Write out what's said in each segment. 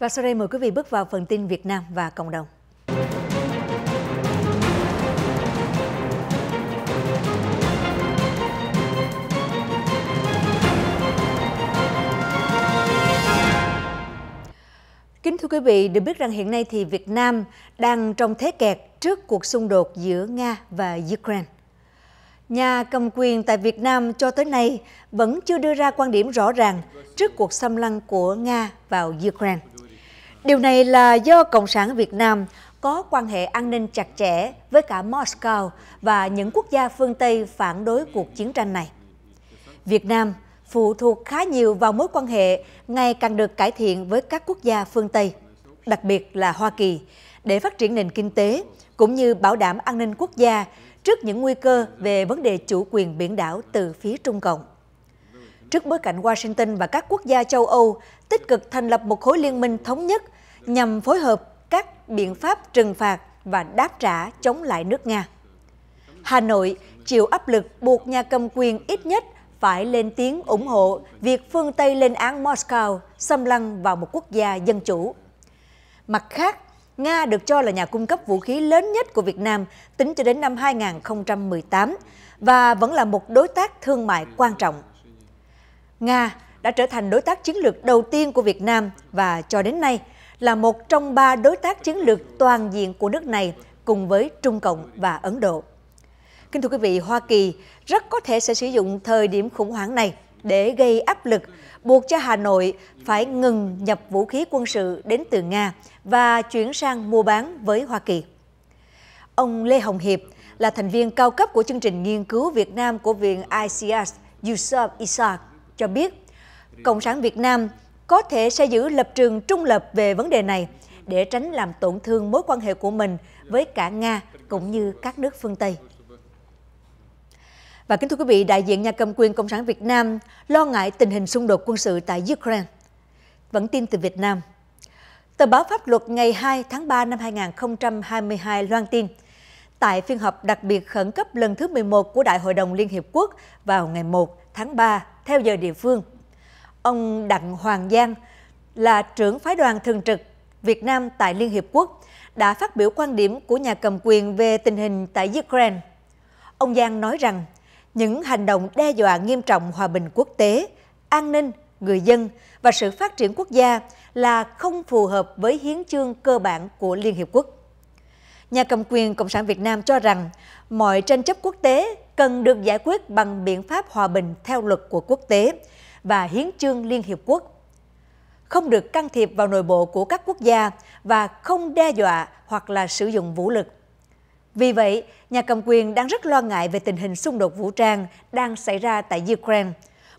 Và sau đây mời quý vị bước vào phần tin Việt Nam và cộng đồng. Kính thưa quý vị, được biết rằng hiện nay thì Việt Nam đang trong thế kẹt trước cuộc xung đột giữa Nga và Ukraine. Nhà cầm quyền tại Việt Nam cho tới nay vẫn chưa đưa ra quan điểm rõ ràng trước cuộc xâm lăng của Nga vào Ukraine. Điều này là do Cộng sản Việt Nam có quan hệ an ninh chặt chẽ với cả Moscow và những quốc gia phương Tây phản đối cuộc chiến tranh này. Việt Nam phụ thuộc khá nhiều vào mối quan hệ ngày càng được cải thiện với các quốc gia phương Tây, đặc biệt là Hoa Kỳ, để phát triển nền kinh tế cũng như bảo đảm an ninh quốc gia trước những nguy cơ về vấn đề chủ quyền biển đảo từ phía Trung Cộng trước bối cảnh Washington và các quốc gia châu Âu tích cực thành lập một khối liên minh thống nhất nhằm phối hợp các biện pháp trừng phạt và đáp trả chống lại nước Nga. Hà Nội chịu áp lực buộc nhà cầm quyền ít nhất phải lên tiếng ủng hộ việc phương Tây lên án Moscow xâm lăng vào một quốc gia dân chủ. Mặt khác, Nga được cho là nhà cung cấp vũ khí lớn nhất của Việt Nam tính cho đến năm 2018 và vẫn là một đối tác thương mại quan trọng. Nga đã trở thành đối tác chiến lược đầu tiên của Việt Nam và cho đến nay là một trong ba đối tác chiến lược toàn diện của nước này cùng với Trung Cộng và Ấn Độ. Kính thưa quý vị, Hoa Kỳ rất có thể sẽ sử dụng thời điểm khủng hoảng này để gây áp lực buộc cho Hà Nội phải ngừng nhập vũ khí quân sự đến từ Nga và chuyển sang mua bán với Hoa Kỳ. Ông Lê Hồng Hiệp là thành viên cao cấp của chương trình nghiên cứu Việt Nam của Viện ICS Yusuf Isaac cho biết Cộng sản Việt Nam có thể sẽ giữ lập trường trung lập về vấn đề này để tránh làm tổn thương mối quan hệ của mình với cả Nga cũng như các nước phương Tây. Và kính thưa quý vị, đại diện nhà cầm quyền Cộng sản Việt Nam lo ngại tình hình xung đột quân sự tại Ukraine. Vẫn tin từ Việt Nam. Tờ báo pháp luật ngày 2 tháng 3 năm 2022 loan tin, tại phiên họp đặc biệt khẩn cấp lần thứ 11 của Đại hội đồng Liên Hiệp Quốc vào ngày 1 tháng 3 theo giờ địa phương. Ông Đặng Hoàng Giang là trưởng phái đoàn thường trực Việt Nam tại Liên Hiệp Quốc đã phát biểu quan điểm của nhà cầm quyền về tình hình tại Ukraine. Ông Giang nói rằng những hành động đe dọa nghiêm trọng hòa bình quốc tế, an ninh, người dân và sự phát triển quốc gia là không phù hợp với hiến chương cơ bản của Liên Hiệp Quốc. Nhà cầm quyền Cộng sản Việt Nam cho rằng mọi tranh chấp quốc tế cần được giải quyết bằng biện pháp hòa bình theo luật của quốc tế và hiến chương Liên Hiệp Quốc. Không được can thiệp vào nội bộ của các quốc gia và không đe dọa hoặc là sử dụng vũ lực. Vì vậy, nhà cầm quyền đang rất lo ngại về tình hình xung đột vũ trang đang xảy ra tại Ukraine,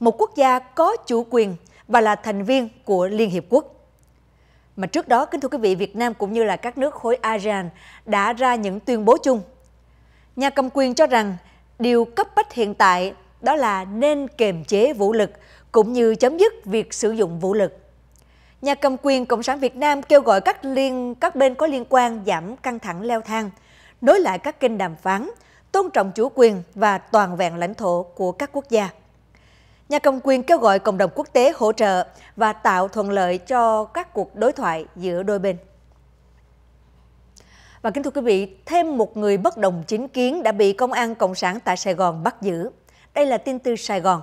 một quốc gia có chủ quyền và là thành viên của Liên Hiệp Quốc. Mà trước đó, kính thưa quý vị, Việt Nam cũng như là các nước khối ASEAN đã ra những tuyên bố chung. Nhà cầm quyền cho rằng Điều cấp bách hiện tại đó là nên kiềm chế vũ lực cũng như chấm dứt việc sử dụng vũ lực. Nhà cầm quyền Cộng sản Việt Nam kêu gọi các liên các bên có liên quan giảm căng thẳng leo thang, nối lại các kênh đàm phán, tôn trọng chủ quyền và toàn vẹn lãnh thổ của các quốc gia. Nhà cầm quyền kêu gọi cộng đồng quốc tế hỗ trợ và tạo thuận lợi cho các cuộc đối thoại giữa đôi bên. Và kính thưa quý vị, thêm một người bất đồng chính kiến đã bị Công an Cộng sản tại Sài Gòn bắt giữ. Đây là tin từ Sài Gòn.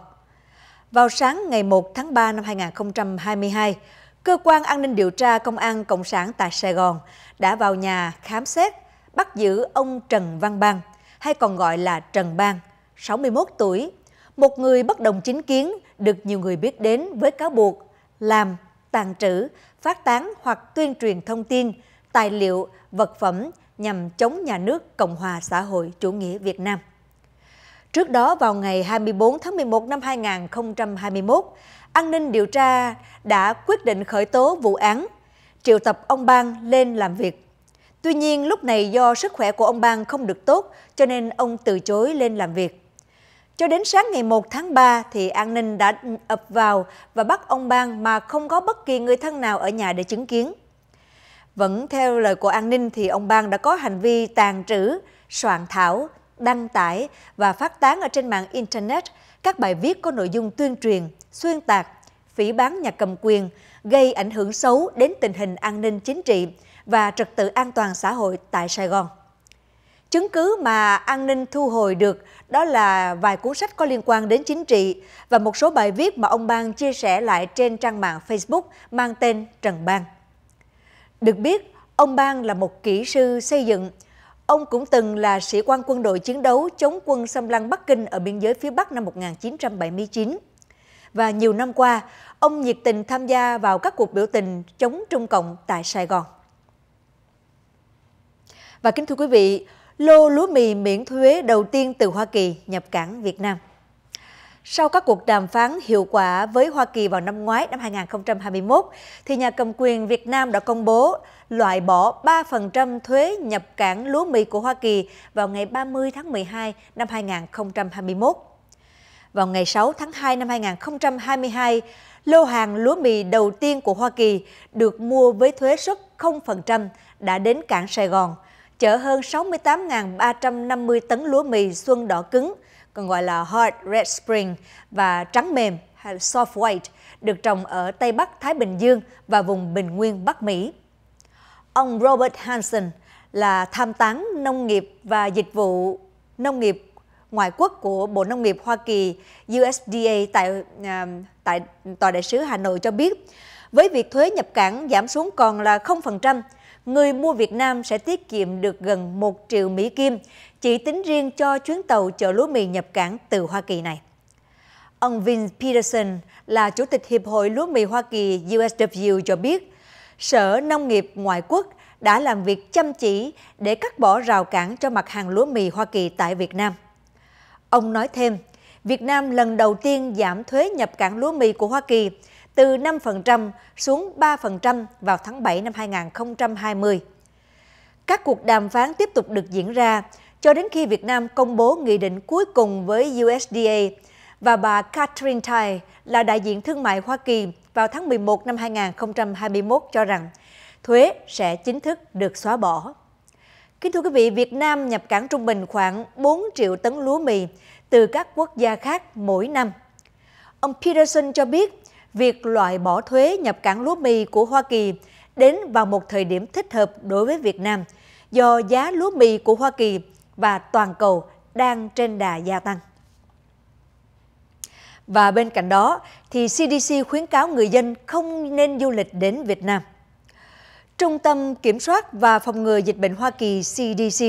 Vào sáng ngày 1 tháng 3 năm 2022, Cơ quan An ninh điều tra Công an Cộng sản tại Sài Gòn đã vào nhà khám xét, bắt giữ ông Trần Văn Bang, hay còn gọi là Trần Bang, 61 tuổi, một người bất đồng chính kiến được nhiều người biết đến với cáo buộc làm, tàn trữ, phát tán hoặc tuyên truyền thông tin tài liệu, vật phẩm nhằm chống nhà nước Cộng hòa xã hội chủ nghĩa Việt Nam. Trước đó vào ngày 24 tháng 11 năm 2021, an ninh điều tra đã quyết định khởi tố vụ án, triệu tập ông Bang lên làm việc. Tuy nhiên lúc này do sức khỏe của ông Bang không được tốt cho nên ông từ chối lên làm việc. Cho đến sáng ngày 1 tháng 3 thì an ninh đã ập vào và bắt ông Bang mà không có bất kỳ người thân nào ở nhà để chứng kiến. Vẫn theo lời của an ninh thì ông Bang đã có hành vi tàn trữ, soạn thảo, đăng tải và phát tán ở trên mạng Internet các bài viết có nội dung tuyên truyền, xuyên tạc, phỉ bán nhà cầm quyền, gây ảnh hưởng xấu đến tình hình an ninh chính trị và trật tự an toàn xã hội tại Sài Gòn. Chứng cứ mà an ninh thu hồi được đó là vài cuốn sách có liên quan đến chính trị và một số bài viết mà ông Bang chia sẻ lại trên trang mạng Facebook mang tên Trần Bang. Được biết, ông Bang là một kỹ sư xây dựng. Ông cũng từng là sĩ quan quân đội chiến đấu chống quân xâm lăng Bắc Kinh ở biên giới phía Bắc năm 1979. Và nhiều năm qua, ông nhiệt tình tham gia vào các cuộc biểu tình chống Trung Cộng tại Sài Gòn. Và kính thưa quý vị, lô lúa mì miễn thuế đầu tiên từ Hoa Kỳ nhập cảng Việt Nam. Sau các cuộc đàm phán hiệu quả với Hoa Kỳ vào năm ngoái năm 2021, thì nhà cầm quyền Việt Nam đã công bố loại bỏ 3% thuế nhập cảng lúa mì của Hoa Kỳ vào ngày 30 tháng 12 năm 2021. Vào ngày 6 tháng 2 năm 2022, lô hàng lúa mì đầu tiên của Hoa Kỳ được mua với thuế suất 0% đã đến cảng Sài Gòn, chở hơn 68.350 tấn lúa mì xuân đỏ cứng còn gọi là hard red spring và trắng mềm hay là soft white được trồng ở Tây Bắc Thái Bình Dương và vùng Bình Nguyên Bắc Mỹ. Ông Robert Hansen là tham tán nông nghiệp và dịch vụ nông nghiệp ngoại quốc của Bộ Nông nghiệp Hoa Kỳ USDA tại à, tại tòa đại sứ Hà Nội cho biết, với việc thuế nhập cảng giảm xuống còn là 0%, người mua Việt Nam sẽ tiết kiệm được gần 1 triệu Mỹ Kim, chỉ tính riêng cho chuyến tàu chở lúa mì nhập cảng từ Hoa Kỳ này. Ông Vince Peterson là Chủ tịch Hiệp hội Lúa mì Hoa Kỳ USW cho biết, Sở Nông nghiệp Ngoại quốc đã làm việc chăm chỉ để cắt bỏ rào cản cho mặt hàng lúa mì Hoa Kỳ tại Việt Nam. Ông nói thêm, Việt Nam lần đầu tiên giảm thuế nhập cảng lúa mì của Hoa Kỳ – từ 5% xuống 3% vào tháng 7 năm 2020. Các cuộc đàm phán tiếp tục được diễn ra cho đến khi Việt Nam công bố nghị định cuối cùng với USDA và bà Catherine Tai là đại diện thương mại Hoa Kỳ vào tháng 11 năm 2021 cho rằng thuế sẽ chính thức được xóa bỏ. Kính thưa quý vị, Việt Nam nhập cảng trung bình khoảng 4 triệu tấn lúa mì từ các quốc gia khác mỗi năm. Ông Peterson cho biết việc loại bỏ thuế nhập cảng lúa mì của Hoa Kỳ đến vào một thời điểm thích hợp đối với Việt Nam do giá lúa mì của Hoa Kỳ và toàn cầu đang trên đà gia tăng. Và bên cạnh đó thì CDC khuyến cáo người dân không nên du lịch đến Việt Nam. Trung tâm Kiểm soát và Phòng ngừa Dịch bệnh Hoa Kỳ CDC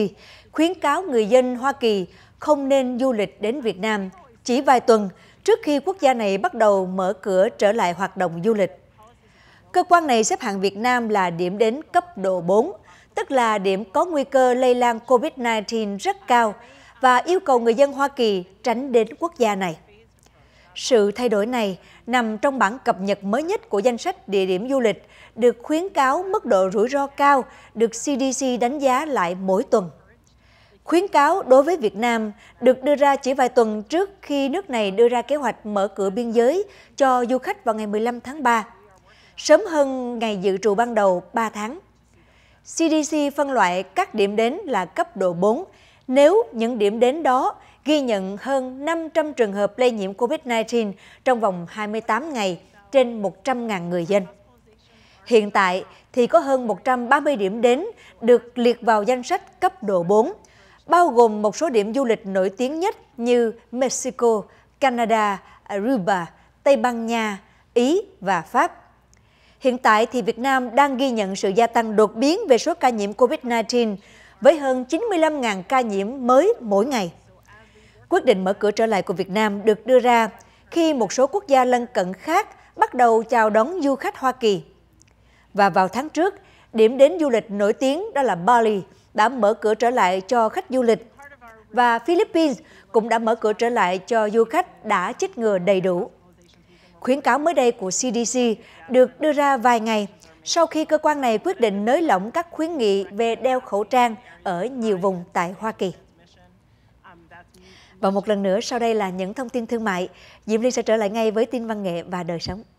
khuyến cáo người dân Hoa Kỳ không nên du lịch đến Việt Nam chỉ vài tuần trước khi quốc gia này bắt đầu mở cửa trở lại hoạt động du lịch. Cơ quan này xếp hạng Việt Nam là điểm đến cấp độ 4, tức là điểm có nguy cơ lây lan COVID-19 rất cao và yêu cầu người dân Hoa Kỳ tránh đến quốc gia này. Sự thay đổi này nằm trong bản cập nhật mới nhất của danh sách địa điểm du lịch được khuyến cáo mức độ rủi ro cao được CDC đánh giá lại mỗi tuần. Khuyến cáo đối với Việt Nam được đưa ra chỉ vài tuần trước khi nước này đưa ra kế hoạch mở cửa biên giới cho du khách vào ngày 15 tháng 3, sớm hơn ngày dự trù ban đầu 3 tháng. CDC phân loại các điểm đến là cấp độ 4 nếu những điểm đến đó ghi nhận hơn 500 trường hợp lây nhiễm COVID-19 trong vòng 28 ngày trên 100.000 người dân. Hiện tại thì có hơn 130 điểm đến được liệt vào danh sách cấp độ 4 bao gồm một số điểm du lịch nổi tiếng nhất như Mexico, Canada, Aruba, Tây Ban Nha, Ý và Pháp. Hiện tại thì Việt Nam đang ghi nhận sự gia tăng đột biến về số ca nhiễm COVID-19 với hơn 95.000 ca nhiễm mới mỗi ngày. Quyết định mở cửa trở lại của Việt Nam được đưa ra khi một số quốc gia lân cận khác bắt đầu chào đón du khách Hoa Kỳ. Và vào tháng trước, điểm đến du lịch nổi tiếng đó là Bali đã mở cửa trở lại cho khách du lịch và Philippines cũng đã mở cửa trở lại cho du khách đã chích ngừa đầy đủ. Khuyến cáo mới đây của CDC được đưa ra vài ngày sau khi cơ quan này quyết định nới lỏng các khuyến nghị về đeo khẩu trang ở nhiều vùng tại Hoa Kỳ. Và một lần nữa sau đây là những thông tin thương mại. Diễm Ly sẽ trở lại ngay với tin văn nghệ và đời sống.